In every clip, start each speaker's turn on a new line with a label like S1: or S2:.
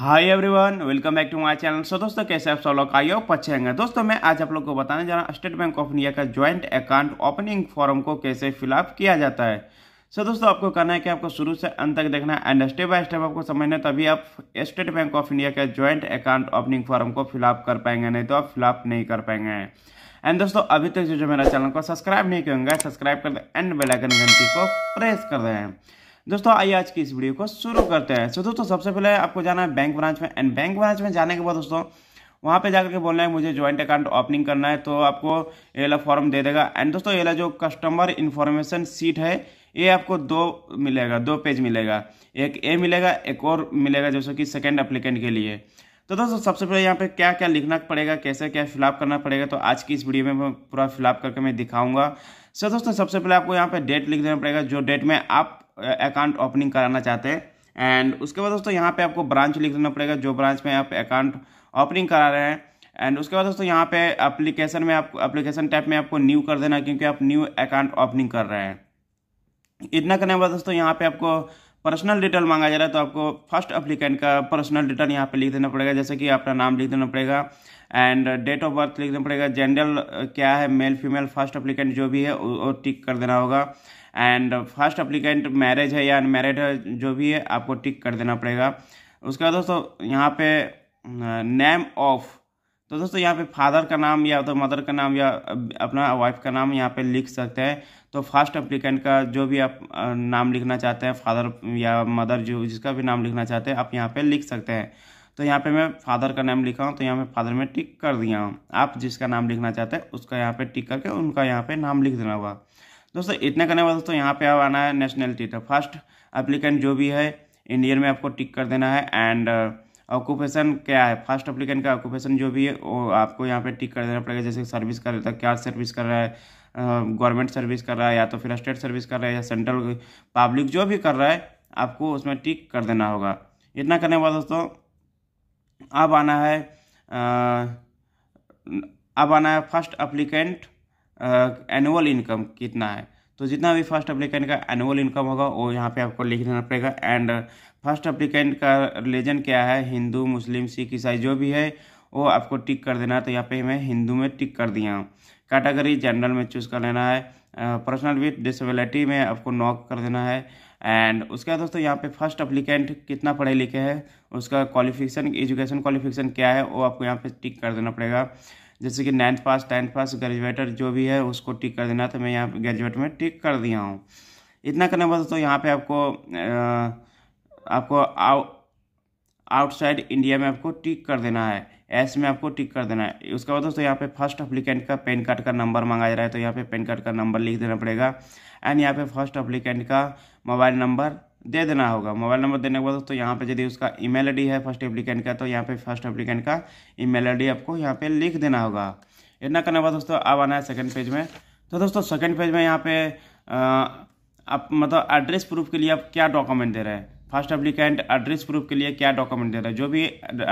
S1: hi everyone welcome back to my channel so दोस्तों कैसे आप सब लोग आइए आप अच्छे होंगे दोस्तों मैं आज आप लोग को बताने जा रहा हूँ स्टेट बैंक ऑफ इंडिया का ज्वाइंट अकाउंट ओपनिंग फॉर्म को कैसे फिलअप किया जाता है सो दोस्तों आपको करना है कि आपको शुरू से अंत तक देखना है एंड स्टेप बाय स्टेप आपको समझना है तभी आप स्टेट बैंक ऑफ इंडिया का ज्वाइंट अकाउंट ओपनिंग फॉर्म को फिलअप कर पाएंगे नहीं तो आप फिलअप नहीं कर पाएंगे एंड दोस्तों अभी तक जो मेरा चैनल को सब्सक्राइब नहीं करेंगे सब्सक्राइब कर दें एंड बेलाइकन घंटी को प्रेस कर रहे हैं दोस्तों आइए आज की इस वीडियो को शुरू करते हैं तो दोस्तों सबसे पहले आपको जाना है बैंक ब्रांच में एंड बैंक ब्रांच में जाने के बाद दोस्तों वहाँ पे जाकर के बोलना है मुझे ज्वाइंट अकाउंट ओपनिंग करना है तो आपको ये वाला फॉर्म दे देगा एंड दोस्तों ये जो कस्टमर इन्फॉर्मेशन सीट है ये आपको दो मिलेगा दो पेज मिलेगा एक ए मिलेगा एक और मिलेगा जैसे कि सेकेंड अप्लीकेंट के लिए तो दोस्तों सबसे पहले यहाँ पे क्या क्या लिखना पड़ेगा कैसे क्या फिलअप करना पड़ेगा तो आज की इस वीडियो में मैं पूरा फिलअप करके मैं दिखाऊंगा सर दोस्तों सबसे पहले आपको यहाँ पे डेट लिख देना पड़ेगा जो डेट में आप अकाउंट ओपनिंग कराना चाहते हैं एंड उसके बाद दोस्तों यहाँ पे आपको ब्रांच लिख देना पड़ेगा जो ब्रांच में आप अकाउंट ओपनिंग करा रहे हैं एंड उसके बाद दोस्तों यहाँ पे एप्लीकेशन में आप एप्लीकेशन टाइप में आपको न्यू कर देना क्योंकि आप न्यू अकाउंट ओपनिंग कर रहे हैं इतना करने के बाद दोस्तों यहाँ पे आपको पर्सनल डिटेल मांगा जा रहा है तो आपको फर्स्ट अप्लीकेंट का पर्सनल डिटेल यहाँ पे लिख देना पड़ेगा जैसे कि आपका नाम लिख देना पड़ेगा एंड डेट ऑफ बर्थ लिख देना पड़ेगा जेंडर क्या है मेल फीमेल फर्स्ट अप्लीकेंट जो भी है वो टिक कर देना होगा एंड फर्स्ट अप्लीकेंट मैरिज है या अनमेरिड है जो भी है आपको टिक कर देना पड़ेगा उसके बाद दोस्तों यहाँ पे नेम uh, ऑफ तो दोस्तों यहाँ पे फादर का नाम या तो मदर का नाम या uh, अपना वाइफ का नाम यहाँ पे लिख सकते हैं तो फर्स्ट अप्लीकेंट का जो भी आप uh, नाम लिखना चाहते हैं फादर या मदर जो जिसका भी नाम लिखना चाहते हैं आप यहाँ पे लिख सकते हैं तो यहाँ पे मैं फादर का नाम लिखा हूँ तो यहाँ पे फादर में टिक कर दिया हूँ आप जिसका नाम लिखना चाहते हैं उसका यहाँ पे टिक करके उनका यहाँ पे नाम लिख देना होगा दोस्तों इतना करने वाले दोस्तों यहाँ पे अब आना है नेशनलिटी तो फर्स्ट अप्लीकेंट जो भी है इंडियन में आपको टिक कर देना है एंड ऑक्यूपेशन uh, क्या है फर्स्ट अप्लीकेंट का ऑक्यूपेशन जो भी है वो आपको यहाँ पे टिक कर देना पड़ेगा जैसे सर्विस कर रहा है तो क्या सर्विस कर रहा है गवर्नमेंट uh, सर्विस कर रहा है या तो फिर स्टेट सर्विस कर रहा है या सेंट्रल पब्लिक जो भी कर रहा है आपको उसमें टिक कर देना होगा इतना करने वाला दोस्तों अब आना है uh, अब आना है फर्स्ट अप्लीकेंट एनुअल इनकम कितना है तो जितना भी फर्स्ट अप्लीकेंट का एनुअल इनकम होगा वो यहाँ पे आपको लिख देना पड़ेगा एंड फर्स्ट अप्लीकेंट का रिलीजन क्या है हिंदू मुस्लिम सिख ईसाई जो भी है वो आपको टिक कर देना है तो यहाँ पे मैं हिंदू में टिक कर दिया हूँ कैटेगरी जनरल में चूज़ कर लेना है पर्सनल विथ डिसबिलिटी में आपको नॉक कर देना है एंड उसके बाद दोस्तों यहाँ पे फर्स्ट अप्लीकेंट कितना पढ़े लिखे हैं उसका क्वालिफिकेशन एजुकेशन क्वालिफिकेशन क्या है वो आपको यहाँ पे टिक कर देना पड़ेगा जैसे कि नाइन्थ पास टेंथ पास ग्रेजुएटर जो भी है उसको टिक कर देना तो मैं यहाँ ग्रेजुएट में टिक कर दिया हूँ इतना करने के बाद दोस्तों यहाँ पे आपको आ, आपको आउ आउटसाइड इंडिया में आपको टिक कर देना है एस में आपको टिक कर देना है उसके बाद दोस्तों यहाँ पे फर्स्ट अप्लीकेंट का पेन कार्ड का नंबर मांगा जा रहा है तो यहाँ पे पेन कार्ड का नंबर लिख देना पड़ेगा एंड यहाँ पे फर्स्ट अप्लीकेंट का मोबाइल नंबर दे देना होगा मोबाइल नंबर देने के बाद दोस्तों यहाँ पे यदि उसका ईमेल आईडी है फर्स्ट एप्लीकेंट का तो यहाँ पे फर्स्ट एप्लीकेंट का ईमेल आईडी आपको यहाँ पे लिख देना होगा इतना करने के बाद दोस्तों अब आना है सेकंड पेज में तो दोस्तों सेकंड पेज में यहाँ पे आप मतलब एड्रेस प्रूफ के लिए आप क्या डॉक्यूमेंट दे रहे हैं फर्स्ट एप्लीकेंट एड्रेस प्रूफ के लिए क्या डॉक्यूमेंट दे रहा है जो भी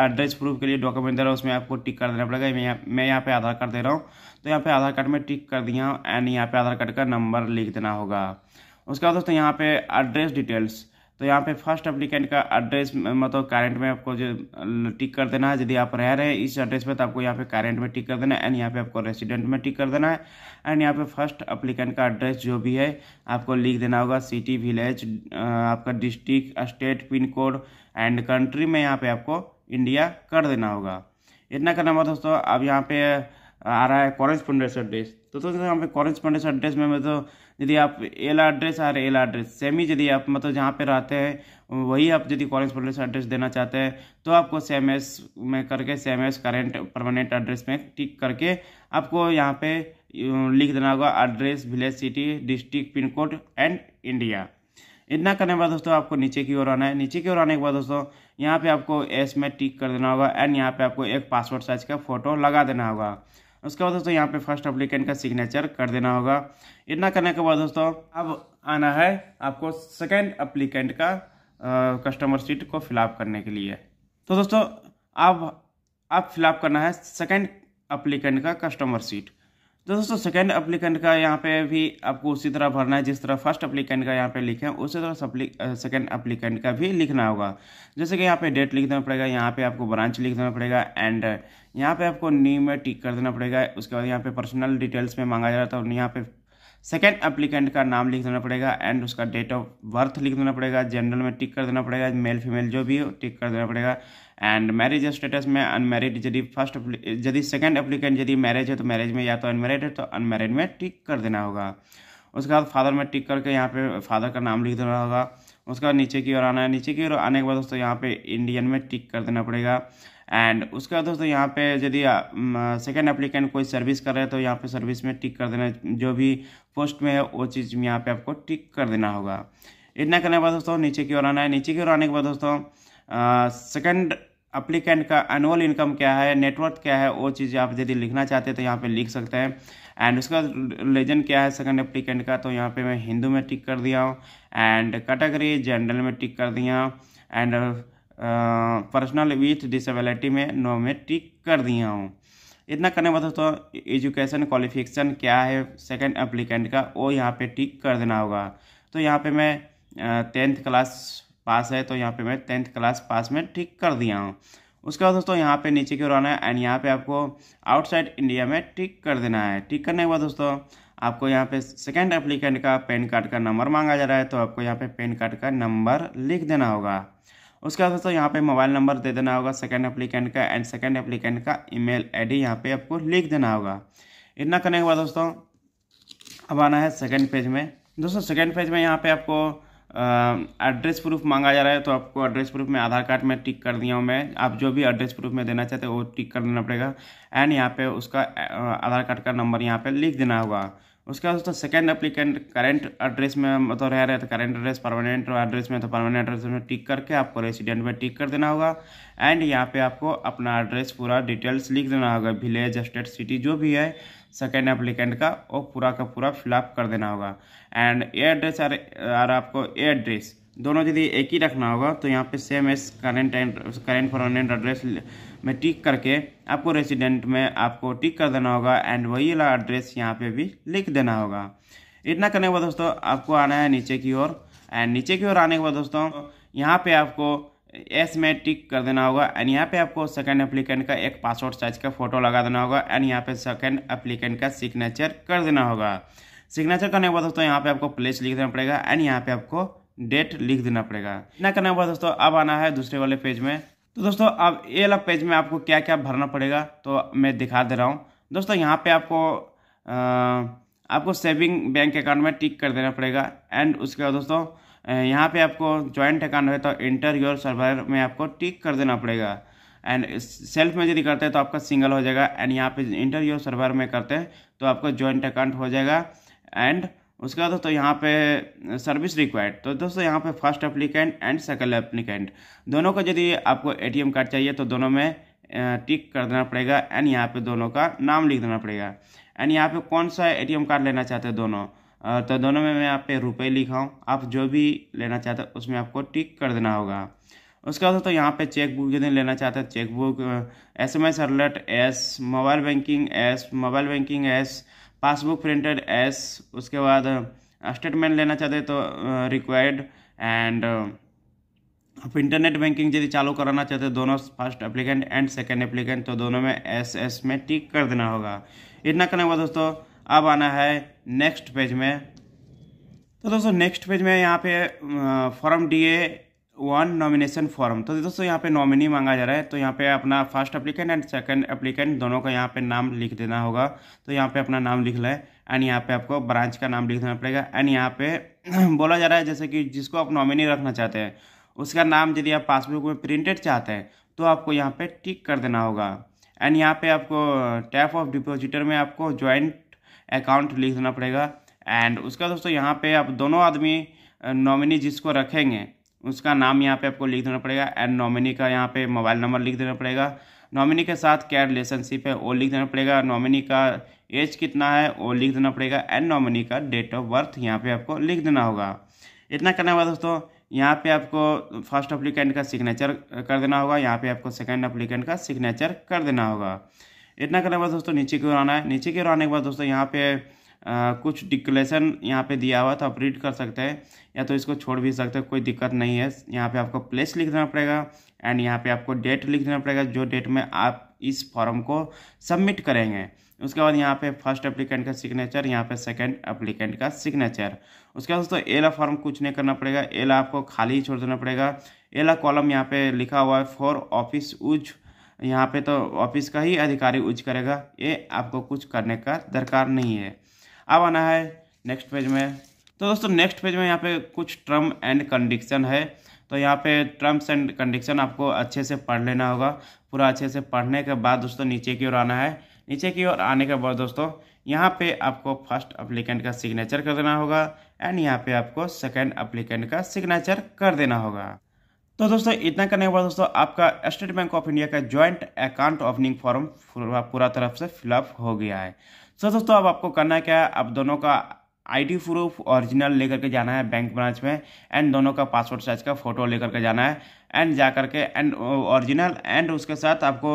S1: एड्रेस प्रूफ के लिए डॉक्यूमेंट दे रहा है उसमें आपको टिक कर देना पड़ेगा मैं यहाँ मैं यहाँ पे आधार कार्ड दे रहा हूँ तो यहाँ पे आधार कार्ड में टिक कर दिया एंड यहाँ पे आधार कार्ड का नंबर लिख देना होगा उसके बाद दोस्तों यहाँ पे एड्रेस डिटेल्स तो यहाँ पे फर्स्ट अप्लीकेंट का एड्रेस मतलब करंट में आपको जो टिक कर देना है यदि आप रह रहे हैं इस एड्रेस पे तो आपको यहाँ पे कारेंट में टिक कर देना है एंड यहाँ पे आपको रेसिडेंट में टिक कर देना है एंड यहाँ पे फर्स्ट अप्लीकेंट का एड्रेस जो भी है आपको लिख देना होगा सिटी विलेज आपका district state pin code and country में यहाँ पर आपको इंडिया कर देना होगा इतना करना होगा दोस्तों अब यहाँ पे आ रहा है कॉरेस्पॉन्डेंस एड्रेस तो दोस्तों यहाँ पे कॉरेस्पॉन्डेंस एड्रेस में मैं तो यदि आप all address are all address same ही यदि आप मतलब जहाँ पे रहते हैं वही आप यदि कॉरेस्पॉन्डेंस एड्रेस देना चाहते हैं तो आपको सेम एस में करके same as current permanent address में टिक करके आपको यहाँ पे लिख देना होगा address village city district pin code and India इतना करने के बाद दोस्तों आपको नीचे की ओर आना है नीचे की ओर आने के बाद दोस्तों यहाँ पे आपको एस में टिक कर देना होगा एंड यहाँ पे आपको एक पासवर्ड साइज का फोटो लगा देना होगा उसके बाद दोस्तों यहाँ पे फर्स्ट अप्लीकेंट का सिग्नेचर कर देना होगा इतना करने के बाद दोस्तों अब आना है आपको सेकेंड अप्लीकेंट का कस्टमर सीट को फिलअप करने के लिए तो दोस्तों अब आप फिलअप करना है सेकेंड अप्लीकेंट का कस्टमर सीट तो दोस्तों सेकेंड अप्लीकेंट का यहाँ पे भी आपको उसी तरह भरना है जिस तरह फर्स्ट अप्लीकेंट का यहाँ पे लिखे हैं उसी तरह सेकेंड अप्लीकेंट का भी लिखना होगा जैसे कि यहाँ पे डेट लिख देना पड़ेगा यहाँ पे आपको ब्रांच लिख देना पड़ेगा एंड यहाँ पे आपको नीम में टिक कर देना पड़ेगा उसके बाद यहाँ पे पर्सनल डिटेल्स में मांगा जा रहा था और यहाँ पे सेकेंड एप्लीकेंट का नाम लिख देना पड़ेगा एंड उसका डेट ऑफ बर्थ लिख देना पड़ेगा जनरल में टिक कर देना पड़ेगा मेल फीमेल जो भी हो टिक कर देना पड़ेगा एंड मैरिज स्टेटस में अनमेरिड यदि फर्स्ट यदि सेकेंड एप्लीकेंट यदि मैरिज है तो मैरिज में या तो अनमेरिड है तो अनमेरिड में टिक कर देना होगा उसके बाद फादर में टिक करके यहाँ पे फादर का नाम लिख देना होगा उसके बाद नीचे की ओर आना है नीचे की ओर आने के बाद दोस्तों यहाँ पे इंडियन में टिक कर देना पड़ेगा एंड उसके बाद दोस्तों यहाँ पे यदि सेकेंड एप्लीकेंट कोई सर्विस कर रहे हैं तो यहाँ पे सर्विस में टिक कर देना जो भी पोस्ट में है वो चीज़ यहाँ पे आपको टिक कर देना होगा इतना करने के बाद दोस्तों नीचे की ओर आना है नीचे की ओर आने के बाद दोस्तों सेकेंड अप्लीकेंट का एनुअल इनकम क्या है नेटवर्थ क्या है वो चीज़ आप यदि लिखना चाहते हैं तो यहाँ पे लिख सकते हैं एंड उसका लेजेंड क्या है सेकंड अप्लीकेंट का तो यहाँ पे मैं हिंदू में टिक कर दिया हूँ एंड कैटेगरी जनरल में टिक कर दिया एंड पर्सनल विथ डिसबिलिटी में नो में टिक कर दिया हूँ इतना करने के तो दोस्तों एजुकेशन क्वालिफिकेशन क्या है सेकेंड अप्लीकेंट का वो यहाँ पर टिक कर देना होगा तो यहाँ पर मैं टेंथ क्लास पास है तो यहाँ पे मैं टेंथ क्लास पास में ठीक कर दिया हूँ उसके बाद दोस्तों यहाँ पे नीचे की ओर आना है एंड यहाँ पे आपको आउटसाइड इंडिया में टिक कर देना है टिक करने के बाद दोस्तों आपको यहाँ पे सेकेंड एप्लीकेंट का पेन कार्ड का नंबर मांगा जा रहा है तो आपको यहाँ पे पेन कार्ड का नंबर लिख देना होगा उसके बाद दोस्तों यहाँ पे मोबाइल नंबर दे देना होगा सेकेंड एप्लीकेंट का एंड सेकेंड एप्लीकेंट का आई डी यहाँ पे आपको लिख देना होगा इतना करने के बाद दोस्तों अब आना है सेकेंड पेज में दोस्तों सेकेंड पेज में यहाँ पे आपको एड्रेस प्रूफ मांगा जा रहा है तो आपको एड्रेस प्रूफ में आधार कार्ड में टिक कर दिया हूँ मैं आप जो भी एड्रेस प्रूफ में देना चाहते हैं वो टिक कर देना पड़ेगा एंड यहाँ पे उसका आधार कार्ड का नंबर यहाँ पे लिख देना होगा उसके बाद दोस्तों सेकेंड अप्लीकेंट करेंट एड्रेस में तो रह रहे तो करेंट एड्रेस परमानेंट एड्रेस में तो परमानेंट एड्रेस में टिक करके आपको रेसिडेंट में टिक कर देना होगा एंड यहाँ पे आपको अपना एड्रेस पूरा डिटेल्स लिख देना होगा विलेज स्टेट सिटी जो भी है सेकेंड एप्लीकेंट का वो पूरा का पूरा फिलअप कर देना होगा एंड ए एड्रेस आ रहा आपको ए एड्रेस दोनों यदि एक ही रखना होगा तो यहाँ पे same as current and current for online address में टिक करके आपको रेसिडेंट में आपको टिक कर देना होगा एंड वही वाला एड्रेस यहाँ पे भी लिख देना होगा इतना करने के बाद दोस्तों आपको आना है नीचे की ओर एंड नीचे की ओर आने के बाद दोस्तों यहाँ पे आपको एस में टिक कर देना होगा एंड यहाँ पे आपको सेकंड एप्लीकेंट का एक पासवर्ड साइज का फोटो लगा देना होगा एंड यहाँ पे सेकंड एप्लीकेंट का सिग्नेचर कर देना होगा सिग्नेचर करने के बाद दोस्तों यहाँ पे आपको प्लेस लिख देना पड़ेगा एंड यहाँ पे आपको डेट लिख देना पड़ेगा इतना करने के बाद दोस्तों अब आना है दूसरे वाले पेज में तो दोस्तों अब ये वाला पेज में आपको क्या क्या भरना पड़ेगा तो मैं दिखा दे रहा हूँ दोस्तों यहाँ पे आपको आ, आपको सेविंग बैंक अकाउंट में टिक कर देना पड़ेगा एंड उसके बाद दोस्तों यहाँ पे आपको ज्वाइंट अकाउंट है तो इंटर योर सर्वर में आपको टिक कर देना पड़ेगा एंड सेल्फ में यदि करते हैं तो आपका सिंगल हो जाएगा एंड यहाँ पे इंटर योर सर्वर में करते हैं तो आपका ज्वाइंट अकाउंट हो जाएगा एंड उसके बाद दोस्तों यहाँ पे सर्विस रिक्वायर्ड तो दोस्तों यहाँ पे first applicant and second applicant दोनों का यदि आपको एटीएम कार्ड चाहिए तो दोनों में टिक कर देना पड़ेगा एंड यहाँ पे दोनों का नाम लिख देना पड़ेगा एंड यहाँ पे कौन सा एटीएम कार्ड लेना चाहते हैं दोनों तो दोनों में मैं यहाँ पे रुपये लिखा हूँ आप जो भी लेना चाहते हैं उसमें आपको टिक कर देना होगा उसके बाद तो यहाँ पे चेकबुक यदि लेना चाहते हैं chequebook S M S alert yes mobile banking yes mobile banking yes passbook printed yes उसके बाद स्टेटमेंट लेना चाहते तो रिक्वायर्ड एंड आप इंटरनेट बैंकिंग यदि चालू कराना चाहते दोनों first applicant and second applicant तो दोनों में एस एस में टिक कर देना होगा इतना करने के बाद दोस्तों अब आना है नेक्स्ट पेज में तो दोस्तों नेक्स्ट पेज में यहाँ पे form D A one nomination form तो दोस्तों यहाँ पे नॉमिनी मांगा जा रहा है तो यहाँ पे अपना first applicant and second applicant दोनों का यहाँ पे नाम लिख देना होगा तो यहाँ पे अपना नाम लिख लें एंड यहाँ पे आपको ब्रांच का नाम लिख देना पड़ेगा एंड यहाँ पे बोला जा रहा है जैसे कि जिसको आप नॉमिनी रखना चाहते हैं उसका नाम यदि आप पासबुक में प्रिंटेड चाहते हैं तो आपको यहाँ पर टिक कर देना होगा एंड यहाँ पर आपको टैप ऑफ डिपोजिटर में आपको ज्वाइंट अकाउंट लिख देना पड़ेगा एंड उसका दोस्तों यहाँ पर आप दोनों आदमी नॉमिनी जिसको रखेंगे उसका नाम यहाँ पे आपको लिख देना पड़ेगा एंड नॉमिनी का यहाँ पे मोबाइल नंबर लिख देना पड़ेगा नॉमिनी के साथ क्या रिलेशनशिप है वो लिख देना पड़ेगा नॉमिनी का एज कितना है वो लिख देना पड़ेगा एंड नॉमिनी का डेट ऑफ बर्थ यहाँ पे आपको लिख देना होगा इतना करने के दोस्तों यहाँ पे आपको फर्स्ट अप्लीकेंट का सिग्नेचर कर देना होगा यहाँ पे आपको सेकेंड अप्लीकेंट का सिग्नेचर कर देना होगा इतना करने के बाद दोस्तों नीचे की ओर आना है नीचे की ओर आने के बाद दोस्तों यहाँ पे आ, कुछ डिक्लेशन यहाँ पे दिया हुआ तो आप रीड कर सकते हैं या तो इसको छोड़ भी सकते हैं कोई दिक्कत नहीं है यहाँ पे आपको प्लेस लिख देना पड़ेगा एंड यहाँ पे आपको डेट लिख देना पड़ेगा जो डेट में आप इस फॉर्म को सबमिट करेंगे उसके बाद यहाँ पे फर्स्ट एप्लीकेंट का सिग्नेचर यहाँ पे सेकंड एप्लीकेंट का सिग्नेचर उसके बाद दोस्तों एला फॉर्म कुछ नहीं करना पड़ेगा एला आपको खाली ही छोड़ देना पड़ेगा एला कॉलम यहाँ पे लिखा हुआ है फॉर ऑफिस उज यहाँ पे तो ऑफिस का ही अधिकारी उज करेगा ये आपको कुछ करने का दरकार नहीं है अब आना है नेक्स्ट पेज में तो दोस्तों नेक्स्ट पेज में यहाँ पे कुछ टर्म एंड कंडीशन है तो यहाँ पे टर्म्स एंड कंडीशन आपको अच्छे से पढ़ लेना होगा पूरा अच्छे से पढ़ने के बाद दोस्तों नीचे की ओर आना है नीचे की ओर आने के बाद दोस्तों यहाँ पे आपको फर्स्ट अप्लीकेंट का सिग्नेचर कर देना होगा एंड यहाँ पे आपको सेकेंड अप्लीकेंट का सिग्नेचर कर देना होगा तो दोस्तों इतना करने के बाद दोस्तों आपका स्टेट बैंक ऑफ इंडिया का ज्वाइंट अकाउंट ओपनिंग फॉर्म पूरा तरफ से फिलअप हो गया है सर दोस्तों अब आपको करना क्या है अब दोनों का आईडी प्रूफ ओरिजिनल लेकर के जाना है बैंक ब्रांच में एंड दोनों का पासपोर्ट साइज का फ़ोटो लेकर के जाना है एंड जा करके एंड ओरिजिनल एंड उसके साथ आपको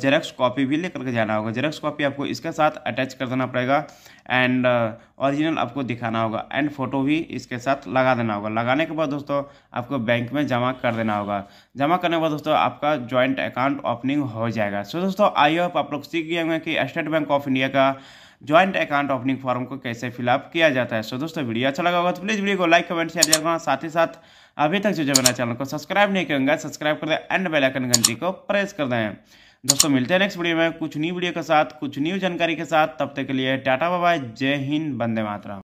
S1: जेरक्स कॉपी भी लेकर के जाना होगा जेरक्स कॉपी आपको इसके साथ अटैच कर देना पड़ेगा एंड ओरिजिनल आपको दिखाना होगा एंड फ़ोटो भी इसके साथ लगा देना होगा लगाने के बाद दोस्तों आपको बैंक में जमा कर देना होगा जमा करने के बाद दोस्तों आपका ज्वाइंट अकाउंट ओपनिंग हो जाएगा सो so, दोस्तों आई होप आप लोग सीख गए होंगे कि स्टेट बैंक ऑफ इंडिया का ज्वाइंट अकाउंट ओपनिंग फॉर्म को कैसे फिलअप किया जाता है सो दोस्तों वीडियो अच्छा लगा होगा तो प्लीज़ वीडियो को लाइक कमेंट शेयर करना साथ ही साथ अभी तक जो जो मेरा चैनल को सब्सक्राइब नहीं करेंगे सब्सक्राइब कर दें एंड बेलाइकन घंटी को प्रेस कर दें दोस्तों मिलते हैं नेक्स्ट वीडियो में कुछ न्यू वीडियो के साथ कुछ न्यू जानकारी के साथ तब तक के लिए टाटा बाबा जय हिंद बंदे मातरम